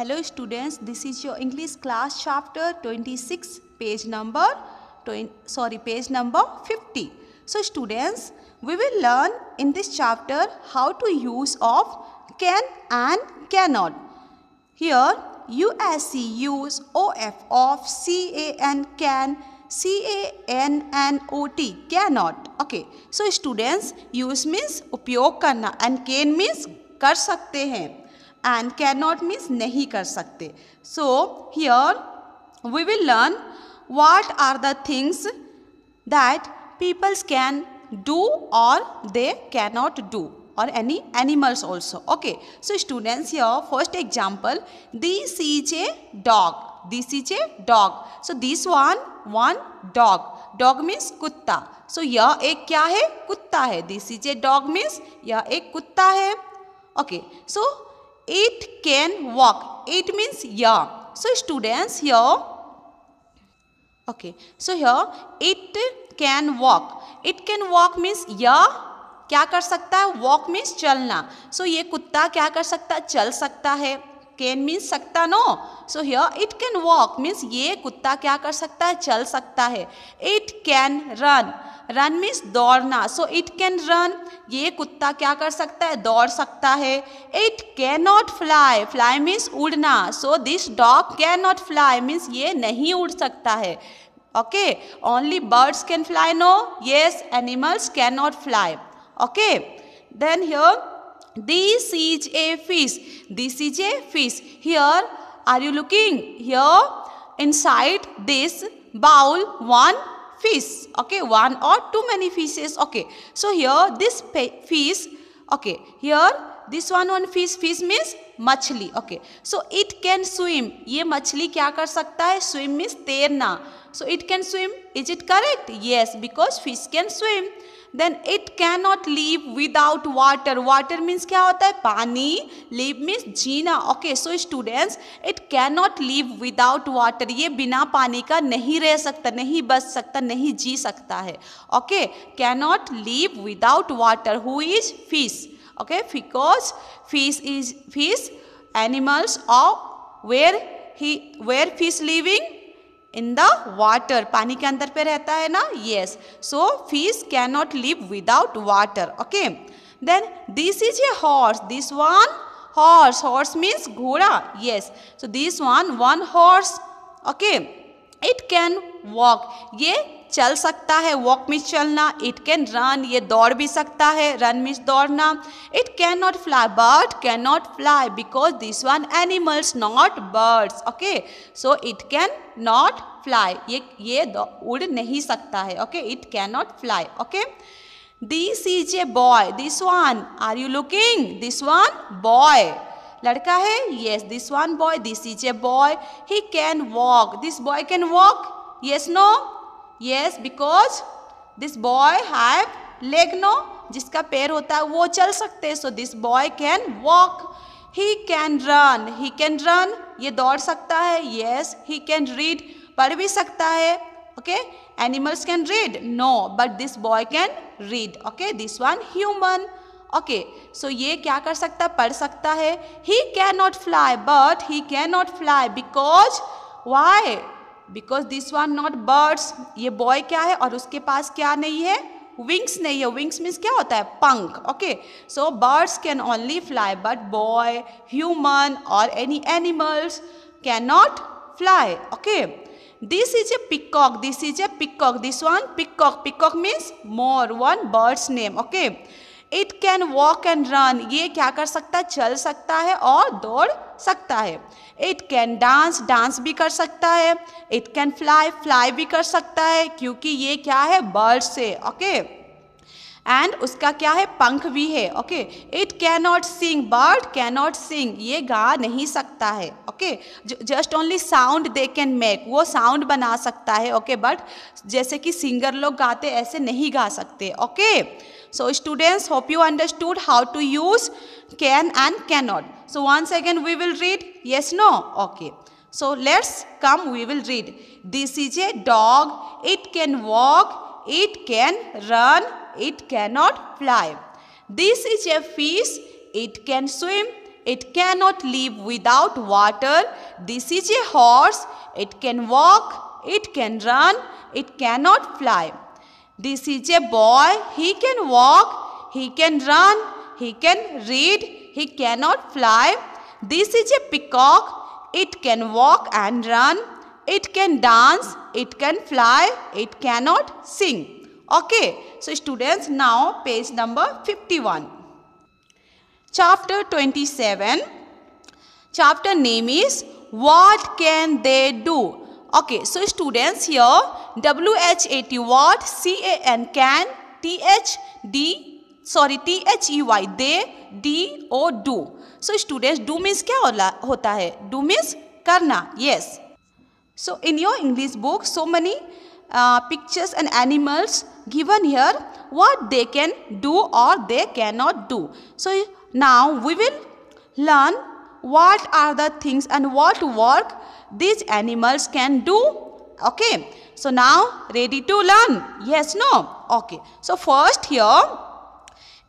Hello students this is your English class chapter 26 page number sorry page number 50 so students we will learn in this chapter how to use of can and can not here U S C use O F of C A N can C A N N O T can not okay so students use means उपयोग करना and can means कर सकते हैं and cannot means नहीं कर सकते so here we will learn what are the things that peoples can do or they cannot do or any animals also okay so students here first example this is a dog this is a dog so this one one dog dog means kutta so यह एक क्या है कुत्ता है this is a dog means यह एक कुत्ता है okay so it can walk. It means yeah. So students here, okay. So here it can walk. It can walk means yeah. क्या कर सकता है वॉक मीन्स चलना सो so, ये कुत्ता क्या कर सकता है चल सकता है कैन मीन्स सकता no so here it can walk means ये कुत्ता क्या कर सकता है चल सकता है it can run run means दौड़ना सो इट कैन रन ये कुत्ता क्या कर सकता है दौड़ सकता है it can not fly fly means उड़ना so this dog can not fly means ये नहीं उड़ सकता है okay only birds can fly no yes animals can not fly okay then here this is a fish this is a fish here are you looking here inside this bowl one fish okay one or too many fishes okay so here this fish okay here this one one fish fish means मछली okay so it can swim ये मछली क्या कर सकता है swim means तैरना so it can swim is it correct yes because fish can swim then it can not live without water water means क्या होता है पानी लीव मीन्स जीना okay so students it can not live without water ये बिना पानी का नहीं रह सकता नहीं बच सकता नहीं जी सकता है okay can not live without water who is fish okay because fish is fish animals of where he where fish living in the water पानी के अंदर पे रहता है ना yes so fish can not live without water okay then this is a horse this one horse horse means घोड़ा yes so this one one horse okay it can walk ये चल सकता है वॉक मीन्स चलना it can run ये दौड़ भी सकता है रन मीन्स दौड़ना it can not fly bird can not fly because this one animals not birds okay so it can not fly ये ये उड़ नहीं सकता है okay it can not fly okay this is a boy this one are you looking this one boy लड़का है yes this one boy this is a boy he can walk this boy can walk yes no yes because this boy have leg no जिसका पैर होता है वो चल सकते हैं so this boy can walk he can run he can run ये दौड़ सकता है येस ही कैन रीड पढ़ भी सकता है okay animals can read no but this boy can read okay this one human okay so ये क्या कर सकता है पढ़ सकता है he can not fly but he can not fly because why because this one not birds ये boy क्या है और उसके पास क्या नहीं है विंग्स नहीं है विंग्स मीन्स क्या होता है पंख okay so birds can only fly but boy human और any animals can not fly okay this is a peacock this is a peacock this one peacock peacock means मोर one birds name okay it can walk and run ये क्या कर सकता है चल सकता है और दौड़ सकता है इट कैन डांस डांस भी कर सकता है इट कैन फ्लाई फ्लाई भी कर सकता है क्योंकि ये क्या है बर्ड से ओके okay? एंड उसका क्या है पंख भी है okay it can not sing bird can not sing ये गा नहीं सकता है okay just only sound they can make वो साउंड बना सकता है ओके okay? बट जैसे कि सिंगर लोग गाते ऐसे नहीं गा सकते okay so students hope you understood how to use can and can not so once again we will read yes no okay so let's come we will read this is a dog it can walk it can run It cannot fly. This is a fish. It can swim. It cannot live without water. This is a horse. It can walk. It can run. It cannot fly. This is a boy. He can walk. He can run. He can read. He cannot fly. This is a peacock. It can walk and run. It can dance. It can fly. It cannot sing. Okay, so students now page number 51. Chapter 27. Chapter name is What Can They Do? Okay, so students here WH80 what, CAN can, THD, sorry THEY they, D O do. So students do means क्या होता है Do means करना, yes. So in your English book so many uh, pictures and animals given here what they can do or they cannot do. So now we will learn what are the things and what work these animals can do. Okay. So now ready to learn. Yes, no. Okay. So first here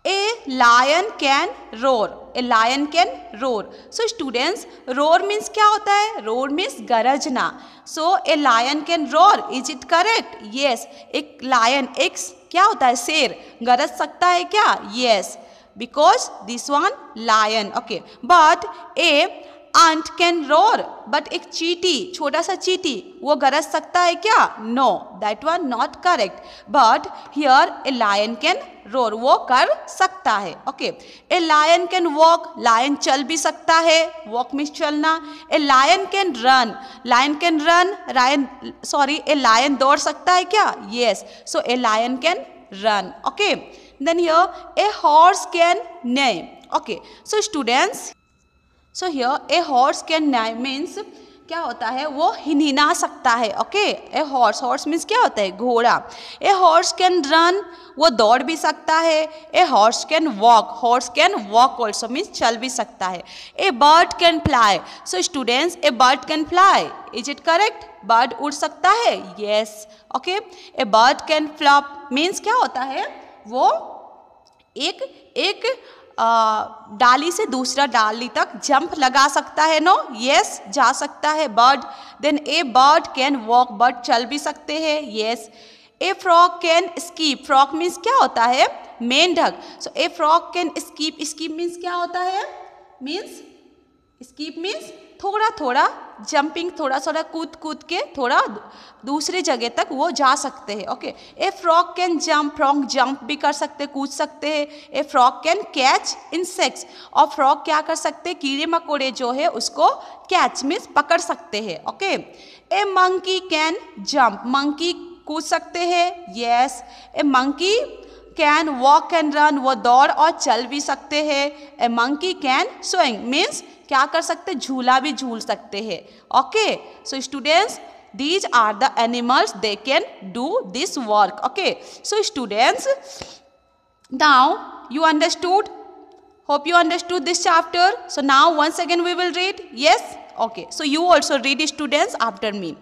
a lion can roar a lion can roar so students roar means क्या होता है roar means गरजना so a lion can roar is it correct yes एक lion एक क्या होता है शेर गरज सकता है क्या yes because this one lion okay but a ant can roar but एक चीटी छोटा सा चीटी वो गरज सकता है क्या no that was not correct but here a lion can roar वो कर सकता है okay a lion can walk lion चल भी सकता है वॉक मीन्स चलना a lion can run lion can run lion sorry a lion दौड़ सकता है क्या yes so a lion can run okay then here a horse can neigh okay so students so here a horse can means क्या होता है वो हिनहिना सकता है okay a horse horse means क्या होता है घोड़ा ए हॉर्स कैन रन वो दौड़ भी सकता है a horse can walk horse can walk also means चल भी सकता है a bird can fly so students a bird can fly is it correct bird उड़ सकता है yes okay a bird can flop means क्या होता है वो एक एक डाली से दूसरा डाली तक जंप लगा सकता है नो यस जा सकता है bird then a bird can walk bird चल भी सकते हैं yes a frog can skip frog means क्या होता है मेंढक so a frog can skip skip means क्या होता है मीन्स स्कीप मीन्स थोड़ा थोड़ा जंपिंग थोड़ा थोड़ा कूद कूद के थोड़ा दूसरी जगह तक वो जा सकते हैं okay a frog can jump frog jump भी कर सकते कूद सकते हैं a frog can catch insects और फ्रॉक क्या कर सकते कीड़े मकोड़े जो है उसको कैच मीन्स पकड़ सकते हैं okay a monkey can jump monkey कूद सकते हैं yes a monkey can walk can run वो दौड़ और चल भी सकते हैं a monkey can swing means क्या कर सकते झूला भी झूल सकते हैं okay so students these are the animals they can do this work okay so students now you understood hope you understood this chapter so now one second we will read yes okay so you also read students after me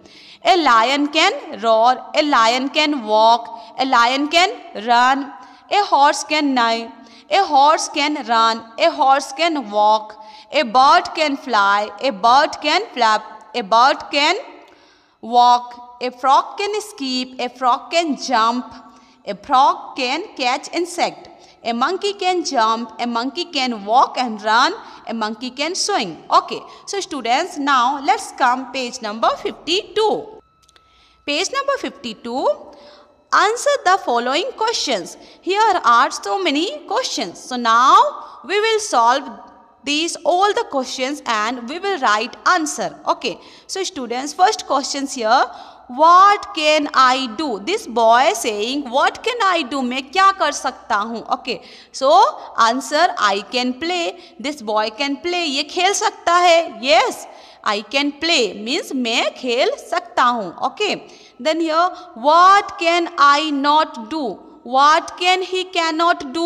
a lion can roar a lion can walk a lion can run A horse can neigh. A horse can run. A horse can walk. A bird can fly. A bird can flap. A bird can walk. A frog can skip. A frog can jump. A frog can catch insect. A monkey can jump, a monkey can walk and run, a monkey can swing. Okay, so students, now let's come page number 52. Page number 52, answer the following questions. Here are so many questions. So now we will solve these all the questions and we will write answer. Okay. So students first questions here. What can I do? This boy saying what can I do? मैं क्या कर सकता हूँ Okay. So answer I can play. This boy can play. ये खेल सकता है Yes. I can play means मैं खेल सकता हूँ okay then here what can I not do what can he cannot do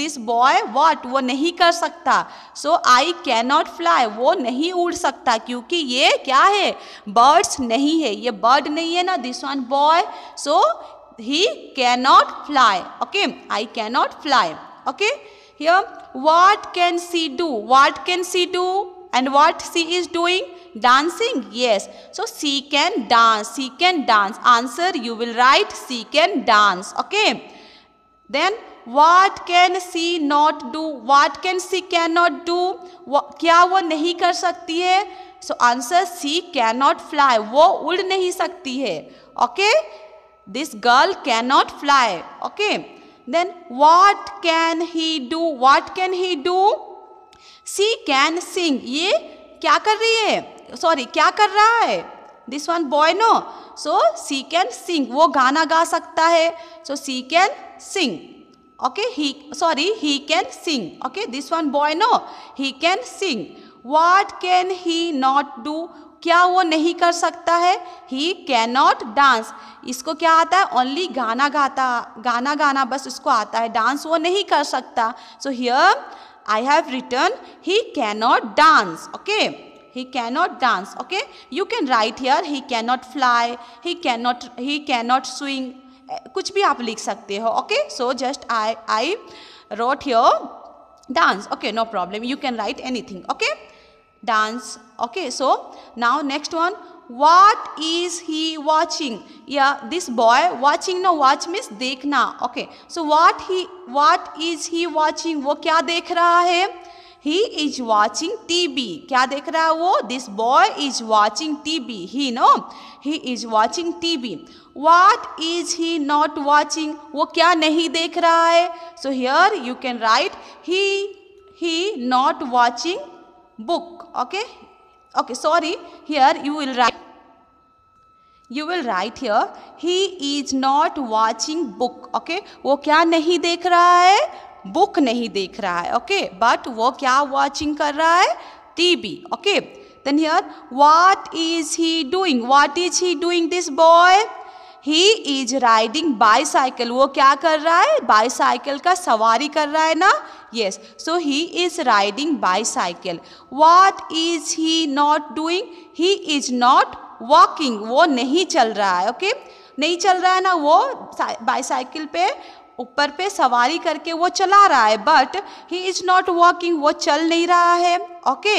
this boy what वो नहीं कर सकता सो आई कैनॉट फ्लाई वो नहीं उड़ सकता क्योंकि ये क्या है बर्ड्स नहीं है ये बर्ड नहीं है ना this one boy so he cannot fly okay I cannot fly okay here what can she do what can she do and what she is doing dancing yes so she can dance she can dance answer you will write she can dance okay then what can she not do what can she cannot do क्या वो नहीं कर सकती है so answer she cannot fly fly वो उड़ नहीं सकती है okay this girl can not fly okay then what can he do what can he do she can sing ये क्या कर रही है सॉरी क्या कर रहा है this one boy no so she can sing वो गाना गा सकता है so she can sing okay he sorry he can sing okay this one boy no he can sing what can he not do क्या वो नहीं कर सकता है ही कैन नॉट डांस इसको क्या आता है ओनली गाना गाता गाना गाना बस उसको आता है डांस वो नहीं कर सकता so here I have written he cannot dance. Okay. He cannot dance. Okay. You can write here he cannot fly. He cannot he cannot swing. Kuch bhi aap likh sakte ho. Okay. So just I I wrote here dance. Okay. No problem. You can write anything. Okay. Dance. Okay. So now next one. what is he watching yeah this boy watching no watch means देखना okay so what he what is he watching वो क्या देख रहा है he is watching tv क्या देख रहा है वो this boy is watching tv he no he is watching tv what is he not watching वो क्या नहीं देख रहा है so here you can write he he not watching book okay okay sorry here you will write you will write here he is not watching book okay वो क्या नहीं देख रहा है बुक नहीं देख रहा है ओके okay? बट वो क्या वॉचिंग कर रहा है TV okay then here what is he doing what is he doing this boy he is riding bicycle वो क्या कर रहा है बाईसाइकिल का सवारी कर रहा है ना yes so he is riding bicycle what is he not doing he is not walking वो नहीं चल रहा है ओके okay? नहीं चल रहा है ना वो बाईसाइकिल पे ऊपर पे सवारी करके वो चला रहा है but he is not walking वो चल नहीं रहा है okay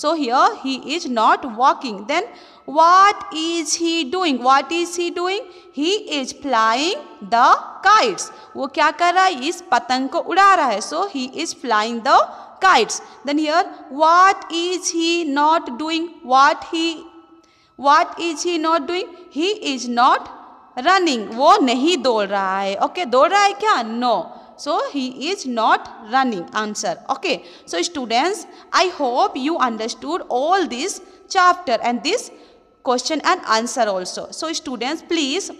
so here he is not walking then What is he doing? What is he doing? He is flying the kites. वो क्या कर रहा है इस पतंग को उड़ा रहा है So he is flying the kites. Then here, what is he not doing? What he what is he not doing? He is not running. वो नहीं दौड़ रहा है okay, दौड़ रहा है क्या no. so he is not running answer okay so students i hope you understood all this chapter and this question and answer also. So students please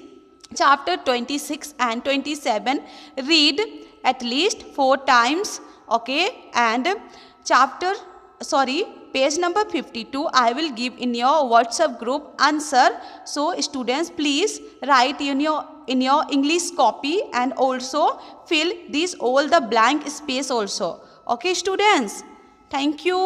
chapter 26 and 27 read at least four times okay and chapter sorry page number 52 I will give in your WhatsApp group answer. So students please write in your in your English copy and also fill these all the blank space also. Okay students. Thank you.